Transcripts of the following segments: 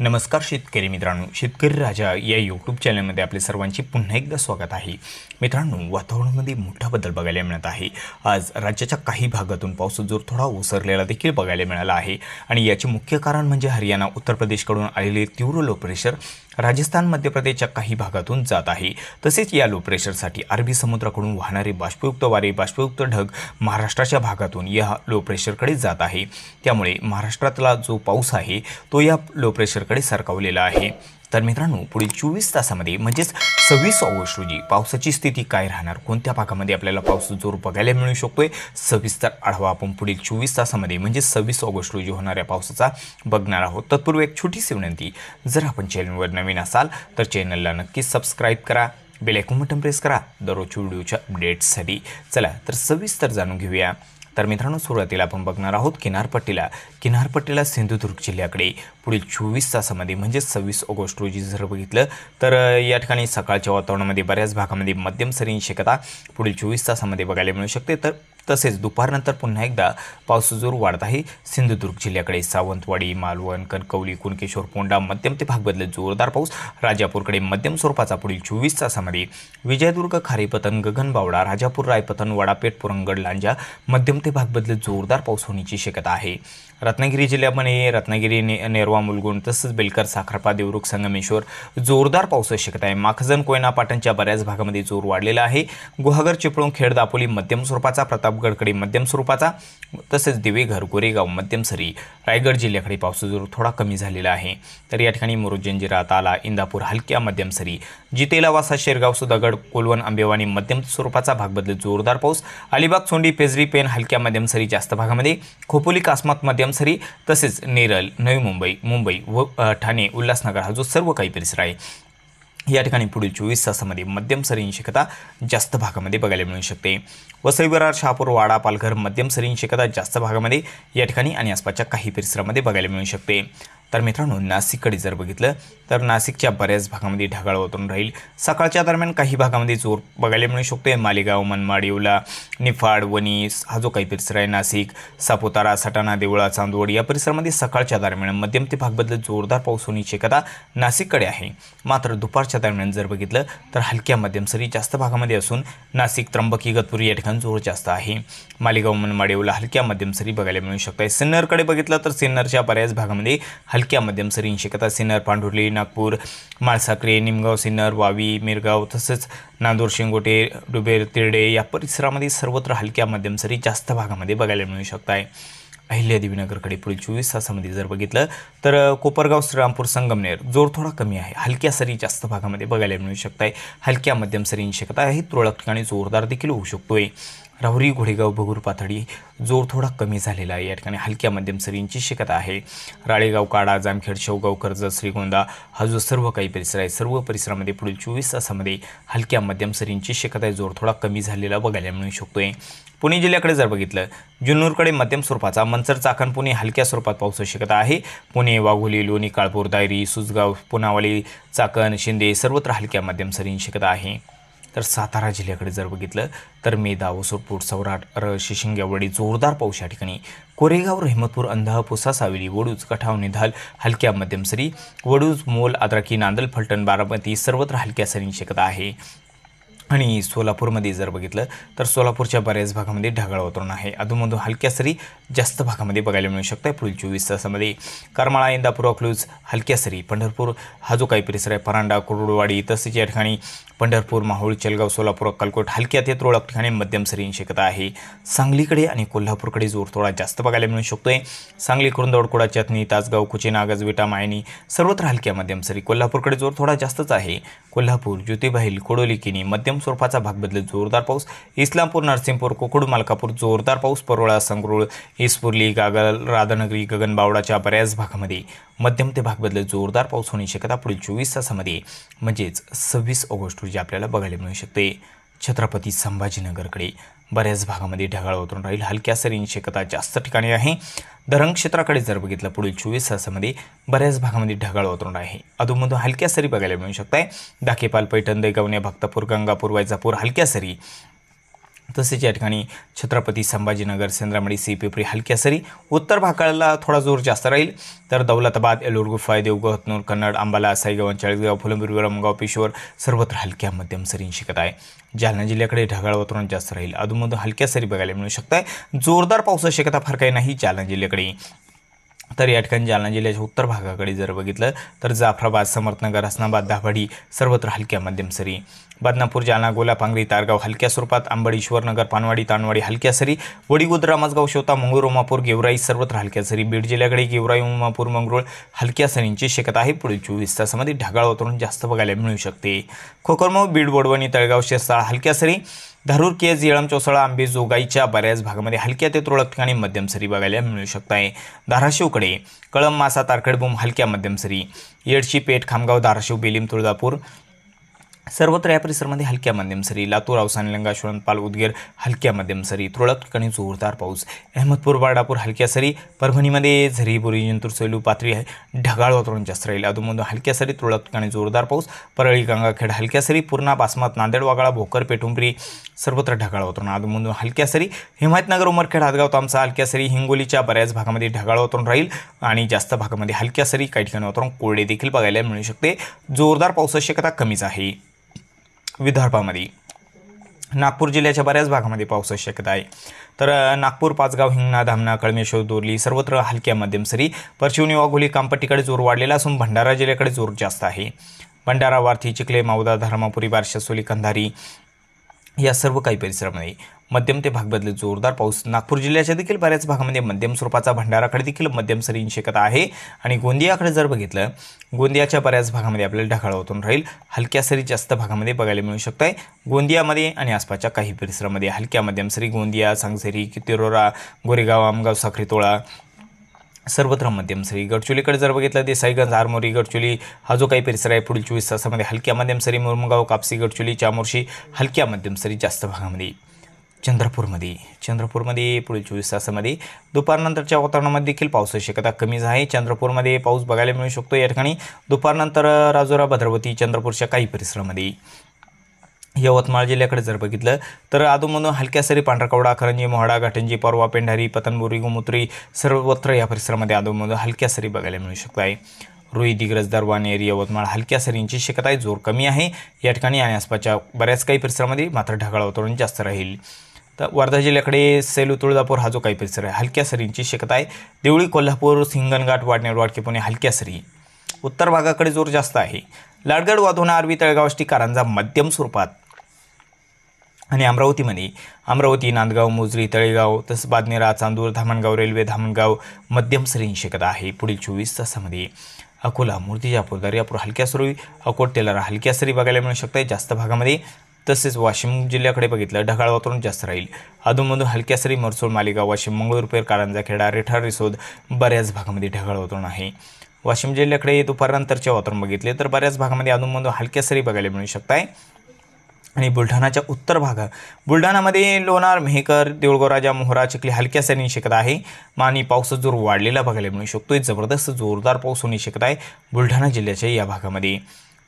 नमस्कार शेतकरी मित्रांनो शेतकरी राजा या यूट्यूब चॅनलमध्ये आपले सर्वांचे पुन्हा एकदा स्वागत आहे मित्रांनो वातावरणामध्ये मोठा बदल बघायला मिळत आहे आज राज्याच्या काही भागातून पावस जोर थोडा ओसरलेला देखील बघायला मिळाला आहे आणि याचे मुख्य कारण म्हणजे हरियाणा उत्तर प्रदेशकडून आलेले तीव्र लो प्रेशर राजस्थान मध्य प्रदेशच्या काही भागातून जात आहे तसेच या लो प्रेशरसाठी अरबी समुद्राकडून वाहणारे बाष्पयुक्त वारे बाष्पयुक्त ढग महाराष्ट्राच्या भागातून या लो प्रेशरकडे जात आहे त्यामुळे महाराष्ट्रातला जो पाऊस आहे तो या लो प्रेशरकडे सरकावलेला आहे तर मित्रांनो पुढील चोवीस तासामध्ये म्हणजेच सव्वीस ऑगस्ट रोजी पावसाची स्थिती काय राहणार कोणत्या भागामध्ये आपल्याला पाऊस जोर बघायला मिळू शकतोय सविस्तर आढावा आपण पुढील चोवीस तासामध्ये म्हणजे सव्वीस ऑगस्ट रोजी होणाऱ्या पावसाचा बघणार आहोत तत्पूर्वी एक छोटीशी विनंती जर आपण चॅनलवर नवीन असाल तर चॅनलला नक्की सबस्क्राईब करा बेल बटन प्रेस करा दररोजच्या व्हिडिओच्या अपडेट्ससाठी चला तर सविस्तर जाणून घेऊया तर मित्रांनो सुरुवातीला आपण बघणार आहोत किनारपट्टीला किनारपट्टीला सिंधुदुर्ग जिल्ह्याकडे पुढील चोवीस तासामध्ये म्हणजे सव्वीस ऑगस्ट रोजी जर बघितलं तर या ठिकाणी सकाळच्या वातावरणामध्ये बऱ्याच भागामध्ये मध्यम सरींची शक्यता पुढील चोवीस तासामध्ये बघायला मिळू शकते तर तसेच दुपारनंतर पुन्हा एकदा पावसाचा जोर वाढत आहे सिंधुदुर्ग जिल्ह्याकडे सावंतवाडी मालवण कणकवली कुणकेश्वर पोंडा मध्यम ते भाग बदलत जोरदार पाऊस राजापूरकडे मध्यम स्वरूपाचा पुढील चोवीस तासामध्ये विजयदुर्ग खारेपतन गगनबावडा राजापूर रायपतन वडापेठ पुरंगड लांजा मध्यम ते भाग बदलत जोरदार पाऊस होण्याची शक्यता आहे रत्नागिरी जिल्ह्यामध्ये रत्नागिरी ने नेरवा मुलगुण तसंच बेलकर साखरपा देवरुख संगमेश्वर जोरदार पाऊस शक्यत आहे माखजन कोयना पाटणच्या बऱ्याच भागामध्ये जोर वाढलेला आहे गुहागर चिपळूण खेड दापोली मध्यम स्वरूपाचा प्रतापगडकडे मध्यम स्वरूपाचा तसेच दिवेघर गोरेगाव सरी रायगड जिल्ह्याकडे पावसाचा जोर थोडा कमी झालेला आहे तर या ठिकाणी मुरुजंजिरा ताला इंदापूर हलक्या मध्यमसरी जितेला वासा शेरगाव सुदागड कोलवण आंबेवाणी मध्यम स्वरूपाचा भाग बदलत जोरदार पाऊस अलिबाग सोंडी पेजरी पेन हलक्या मध्यमसरी जास्त भागामध्ये खोपोली कासमात मध्यम तसेच नेरल नवी मुंबई मुंबई व ठाणे उल्हासनगर हा जो सर्व काही परिसर आहे या ठिकाणी पुढील चोवीस तासामध्ये मध्यम सरीन शक्यता जास्त भागामध्ये बघायला मिळू शकते वसई विरार शहापूर वाडा पालघर मध्यम सरींची शक्यता जास्त भागामध्ये या ठिकाणी आणि आसपासच्या काही परिसरामध्ये बघायला मिळू शकते तर मित्रांनो नाशिककडे जर बघितलं तर नाशिकच्या बऱ्याच भागामध्ये ढगाळ वातावरण राहील सकाळच्या दरम्यान काही भागामध्ये जोर बघायला मिळू शकतो आहे मालेगाव मनमाड येवला निफाड वणी हा जो काही परिसर आहे नाशिक सापुतारा सटाणा देवळा चांदवड या परिसरामध्ये सकाळच्या दरम्यान मध्यम ते भागबद्दल जोरदार पाऊस होण्याची शक्यता नाशिककडे आहे मात्र दुपारच्या दरम्यान जर बघितलं तर हलक्या मध्यम सरी जास्त भागामध्ये असून नाशिक त्र्यंबकी गतपुरी या ठिकाणी जोर जास्त आहे मालेगाव मनमाड येवला हलक्या मध्यम सरी बघायला मिळू शकत आहे सिन्नरकडे बघितलं तर सिन्नरच्या बऱ्याच भागामध्ये हलक्या हलक्या सरी शक्यता सिन्नर पांढुर्ली नागपूर माळसाकरे निमगाव सिन्नर वावी मिरगाव तसंच नांदूर शिंगोटे डुबेर तिरडे या परिसरामध्ये सर्वत्र हलक्या मध्यम सरी जास्त भागामध्ये बघायला मिळू शकत आहे अहिल्यादेवीनगरकडे पुढील चोवीस तासामध्ये जर बघितलं तर कोपरगाव श्रीरामपूर संगमनेर जोर थोडा कमी आहे हलक्या सरी जास्त भागामध्ये बघायला मिळू शकत आहे हलक्या मध्यम सरी शक्यता आहे तुरळक ठिकाणी जोरदार देखील होऊ शकतोय राहुरी घोडेगाव भगूर पाथडी जोर थोडा कमी झालेला आहे या ठिकाणी हलक्या मध्यम सरींची शक्यता आहे राळेगाव काडा जामखेड शेवगाव कर्जत श्रीगोंदा हा जो सर्व काही परिसर आहे सर्व परिसरामध्ये पुढील चोवीस तासामध्ये हलक्या मध्यम सरींची शक्यता आहे जोर थोडा कमी झालेला बघायला मिळू शकतोय पुणे जिल्ह्याकडे जर बघितलं जुन्नूरकडे मध्यम स्वरूपाचा मंचर चाकण पुणे हलक्या स्वरूपात पाऊस शक्यता आहे पुणे वाघोली लोणी काळपूर दायरी सुजगाव पुनावाली चाकण शिंदे सर्वत्र हलक्या मध्यम सरींची शक्यता आहे तर सातारा जिल्ह्याकडे जर बघितलं तर मेदा ओसरपूर सौराट र शिशिंग्यावडी जोरदार पाऊस या ठिकाणी कोरेगाव रहमतपूर अंधापुसा सावेली वडूज कठाव निधाल हलक्या मध्यम सरी वडूज मोल आद्राकी नांदल फलटण बारामती सर्वत्र हलक्या सरींची शक्यता आहे आणि सोलापूरमध्ये जर बघितलं तर सोलापूरच्या बऱ्याच भागामध्ये ढगाळ वातावरण आहे अधूनमधून हलक्या सरी जास्त भागामध्ये बघायला मिळू आहे पुढील चोवीस तासामध्ये करमाळा इंदापूर अकलूज हलक्या सरी पंढरपूर हा जो काही परिसर आहे परांडा कुरुडवाडी तसेच या ठिकाणी पंढरपूर माहूळ चलगाव सोलापूर अक्कलकोट हलक्या ते तुरळक ठिकाणी मध्यम सरींची शक्यता आहे सांगलीकडे आणि कोल्हापूरकडे जोर थोडा जास्त बघायला मिळू शकतो आहे सांगली कुरुंदवडकोडा चटणी तासगाव कुचेनागज विटा मायनी सर्वत्र हलक्या मध्यम सरी कोल्हापूरकडे जोर थोडा जास्तच आहे कोल्हापूर ज्योतिबाईल कोडोली किनी मध्यम मध्यम स्वरूपाचा भाग बदल जोरदार पाऊस इस्लामपूर नरसिंहपूर कोकड मालकापूर जोरदार पाऊस परोळा संगरुळ इसपुरली गागल राधानगरी गगनबावडाच्या बऱ्याच भागामध्ये मध्यम ते भाग बदल जोरदार पाऊस होण्याची शक्यता पुढील चोवीस तासामध्ये म्हणजेच सव्वीस ऑगस्ट रोजी आपल्याला बघायला मिळू शकते छत्रपती संभाजीनगरकडे बऱ्याच भागामध्ये ढगाळ उतरून राहील हलक्या सरींची शक्यता जास्त ठिकाणी आहे धरंग क्षेत्राकडे जर बघितलं पुढील चोवीस तासामध्ये बऱ्याच भागामध्ये ढगाळ उतरून आहे अधूनमधून हलक्या सरी बघायला मिळू शकत आहे दाखेपाल पैठण देगावने भक्तपूर गंगापूर वैजापूर हलक्या सरी तसेच या ठिकाणी छत्रपती संभाजीनगर सेंद्रामडी सी पिपरी हलक्या सरी उत्तर भाकाळला थोडा जोर जास्त राहील तर दौलताबाद एलोर गुफा देवगाव हतनूर कन्नड अंबाला साईगाव चाळीसगाव फुलंबीर विरमगाव पेश्वर सर्वत्र हलक्या मध्यम सरी शिकत आहे जालना जिल्ह्याकडे ढगाळ वातावरण जास्त राहील अधूनमधून हलक्या सरी बघायला मिळू शकत आहे जोरदार पावसाची शक्यता फार काही नाही जालना जिल्ह्याकडे तर या ठिकाणी जालना जिल्ह्याच्या उत्तर भागाकडे जर बघितलं तर जाफराबाद समर्थनगर हसनाबाद दाभाडी सर्वत्र हलक्या मध्यम सरी बदनापूर जालना गोलापांगरी तारगाव हलक्या स्वरूपात आंबडेश्वर नगर पानवाडी तानवाडी हलक्या सरी वडीगुद रामासगाव शोता मंगळूर उमापूर गेवराई सर्वत्र हलक्या सरी बीड जिल्ह्याकडे गेवराई उमापूर मंगरूळ हलक्या सरींची शक्यता आहे पुढील चोवीस तासामध्ये ढगाळ वातावरण जास्त बघायला मिळू शकते खोकरमऊ बीड बोडवणी तळगाव शेसाळ हलक्या सरी धारूर केज येळम चोसळा आंबे जोगाईच्या बऱ्याच भागामध्ये हलक्या ते तुरळक ठिकाणी मध्यम सरी बघायला मिळू शकत आहे धाराशिवकडे कळम मासा तारखेडबुम हलक्या मध्यम सरी येडशी पेठ खामगाव धाराशिव बेलीम तुळजापूर सर्वत्र या परिसरामध्ये हलक्या मध्यम सरी लातूर अवसान निलंगा पाल उदगीर हलक्या मध्यम सरी तुरळक ठिकाणी जोरदार पाऊस अहमदपूर बारडापूर हलक्या सरी परभणीमध्ये झरी बोरी जंतूर सैलू पात्री आहे ढगाळ वातावरण जास्त राहील अधूनमधून हलक्या सरी तुरळक ठिकाणी जोरदार पाऊस परळी गंगाखेड हलक्या सरी पूर्णा बासमत नांदेड वागाळा भोकर पेटुंबरी सर्वत्र ढगाळ वातावरण अधूनमधून हलक्या सरी हिमायतनगर उमरखेड हातगाव तामसा हलक्या सरी हिंगोलीच्या बऱ्याच भागामध्ये ढगाळ वातावरण राहील आणि जास्त भागामध्ये हलक्या सरी काही ठिकाणी वातावरण कोरडे देखील बघायला मिळू शकते जोरदार पाऊस शक्यता कमीच आहे विदर्भामध्ये नागपूर जिल्ह्याच्या बऱ्याच भागामध्ये पावसाची शक्यता आहे तर नागपूर पाचगाव हिंगणा धामणा कळमेश्वर दोरली सर्वत्र हलक्या मध्यम सरी परशिवनी वाघोली कामपट्टीकडे जोर वाढलेला असून भंडारा जिल्ह्याकडे जोर जास्त आहे भंडारा वारथी चिखले मावदा धर्मापुरी बारशासोली कंधारी या सर्व काही परिसरामध्ये मध्यम ते भागबदले जोरदार पाऊस नागपूर जिल्ह्याच्या देखील बऱ्याच भागामध्ये मध्यम स्वरूपाचा भंडाराकडे देखील मध्यम सरींची शक्यता आहे आणि गोंदियाकडे जर बघितलं गोंदियाच्या बऱ्याच भागामध्ये आपल्याला होतून राहील हलक्या सरी जास्त भागामध्ये बघायला मिळू शकत आहे गोंदियामध्ये आणि आसपासच्या काही परिसरामध्ये हलक्या मध्यम सरी गोंदिया सांगसरी तिरोरा गोरेगाव आमगाव साखरीतोळा सर्वत्र मध्यम सरी गडचोलीकडे जर बघितलं देसाईगंज आरमोरी गडचोली हा जो काही परिसर आहे पुढील चोवीस तासामध्ये हलक्या मध्यम सरी मुरमगाव कापसी गडचोली चामोर्शी हलक्या मध्यम सरी जास्त भागामध्ये चंद्रपूरमध्ये चंद्रपूरमध्ये पुढील चोवीस तासामध्ये दुपारनंतरच्या वातावरणामध्ये देखील पावसाची शक्यता कमीच आहे चंद्रपूरमध्ये पाऊस बघायला मिळू शकतो या ठिकाणी दुपारनंतर राजुरा भद्रवती चंद्रपूरच्या काही परिसरामध्ये यवतमाळ जिल्ह्याकडे जर बघितलं तर आधूमधून हलक्या सरी पांढरकवडा खरंजी मोहडा घाटंजी परवा पेंढारी पतनबोरी गोमुत्री सर्वत्र या परिसरामध्ये आधूमधून हलक्या सरी बघायला मिळू शकतो आहे रुई दिग्रज दरवानेर यवतमाळ हलक्या सरींची शक्यता जोर कमी आहे या ठिकाणी आणि आसपासच्या बऱ्याच काही परिसरामध्ये मात्र ढगाळ वातावरण जास्त राहील तर वर्धा जिल्ह्याकडे सेलू तुळजापूर हा जो काही परिसर आहे हलक्या सरींची शक्यता आहे देवळी कोल्हापूर सिंगणघाट वाडनेर वाडके पुणे हलक्या सरी उत्तर भागाकडे जोर जास्त आहे लाडगड वाधून आरवी तळगावष्टी कारंजा मध्यम स्वरूपात आणि अमरावतीमध्ये अमरावती नांदगाव मुजरी तळेगाव तसंच बादनेरा चांदूर धामणगाव रेल्वे धामणगाव मध्यम सरींची शक्यता आहे पुढील चोवीस तासामध्ये अकोला मूर्तिजापूर दर्यापूर हलक्या सरी अकोट तेलारा हलक्या सरी बघायला मिळू शकते जास्त भागामध्ये तसेच वाशिम जिल्ह्याकडे बघितलं ढगाळ वातावरण जास्त राहील अधूनमधून हलक्या सरी मरसूळ मालेगाव वाशिम मंगळूरपेर कारंजा खेडा रेठा रिसोद बऱ्याच भागामध्ये ढगाळ वातावरण आहे वाशिम जिल्ह्याकडे दुपारनंतरचे वातावरण बघितले तर बऱ्याच भागामध्ये अधूनमधून हलक्या सरी बघायला मिळू शकत आहे आणि बुलढाणाच्या उत्तर भागात बुलढाणामध्ये लोणार मेहकर देऊळगोराजा मोहरा चिखली हलक्या सरी शक्यता आहे आणि पाऊस जोर वाढलेला बघायला मिळू शकतो जबरदस्त जोरदार पाऊस होण्याची शक्यता आहे बुलढाणा जिल्ह्याच्या या भागामध्ये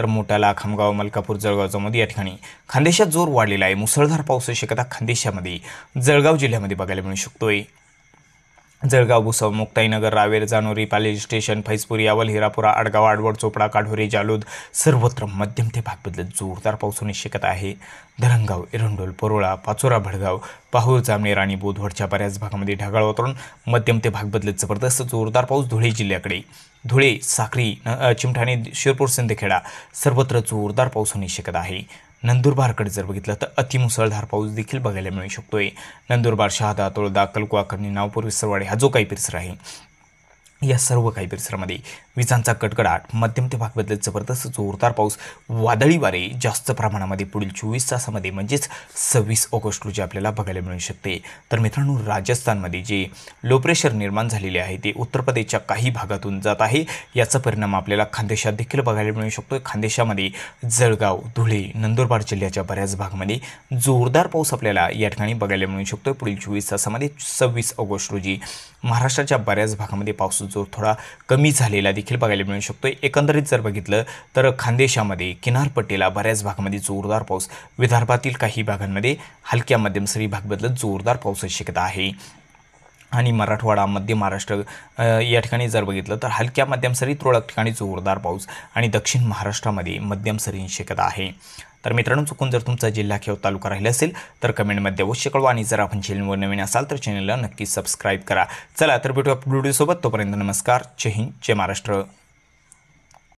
तर मोटाला खामगाव मलकापूर जळगाव या ठिकाणी खानदेशात जोर वाढलेला आहे मुसळधार पावसाची शक्यता खानदेशामध्ये जळगाव जिल्ह्यामध्ये बघायला मिळू शकतोय जळगाव भुसव मुक्ताईनगर रावेर जानोरी पालेज स्टेशन फैजपुरी यावल हिरापुरा आडगाव आडवड चोपडा काढोरी जालोद सर्वत्र मध्यम ते भाग बदलत जोरदार पाऊस होणे शक्यता आहे धरणगाव एरंडोल परोळा पाचोरा भडगाव पाहूर जामनेर आणि बोधवडच्या बऱ्याच भागामध्ये ढगाळ वातावरण मध्यम ते भाग बदलत जबरदस्त जोरदार पाऊस धुळे जिल्ह्याकडे धुळे साखरी चिमठाणे शिरपूर सिंदखेडा सर्वत्र जोरदार पाऊस होणे शक्यता आहे नंदुरबारकडे जर बघितलं तर अतिमुसळधार पाऊस देखील बघायला मिळू शकतोय नंदुरबार शहादा तोळदा कलकुआकर्णी नावपूर विसरवाडे हा जो काही परिसर आहे या सर्व काही परिसरामध्ये विजांचा कडकडाट मध्यम ते भागबदलत जबरदस्त जोरदार पाऊस वादळी वारे जास्त प्रमाणामध्ये पुढील चोवीस तासामध्ये म्हणजेच सव्वीस ऑगस्ट रोजी आपल्याला बघायला मिळू शकते तर मित्रांनो राजस्थानमध्ये जे लो प्रेशर निर्माण झालेले आहे ते उत्तर प्रदेशच्या काही भागातून जात आहे याचा परिणाम आपल्याला खानदेशात देखील बघायला मिळू शकतो खानदेशामध्ये जळगाव धुळे नंदुरबार जिल्ह्याच्या बऱ्याच भागामध्ये जोरदार पाऊस आपल्याला या ठिकाणी बघायला मिळू शकतो पुढील चोवीस तासामध्ये सव्वीस ऑगस्ट रोजी महाराष्ट्राच्या बऱ्याच भागामध्ये पाऊस जोर थोडा कमी झालेला देखील बघायला मिळू शकतो एकंदरीत जर बघितलं तर खानदेशामध्ये किनारपट्टीला बऱ्याच भागामध्ये जोरदार पाऊस विदर्भातील काही भागांमध्ये हलक्या मध्यमसरी भाग बदलत जोरदार पाऊस शक्यता आहे आणि मराठवाडा मध्य महाराष्ट्र या ठिकाणी जर बघितलं तर हलक्या मध्यम सरी तुरळक ठिकाणी जोरदार पाऊस आणि दक्षिण महाराष्ट्रामध्ये मध्यम सरींची शक्यता आहे तर मित्रांनो चुकून जर तुमचा जिल्हा किंवा तालुका राहिला असेल तर कमेंटमध्ये अवश्य कळवा आणि जर आपण चॅनलवर नवीन असाल तर चॅनलला नक्की सबस्क्राईब करा चला तर भेटू व्हिडिओसोबत तोपर्यंत नमस्कार जय हिंद जय महाराष्ट्र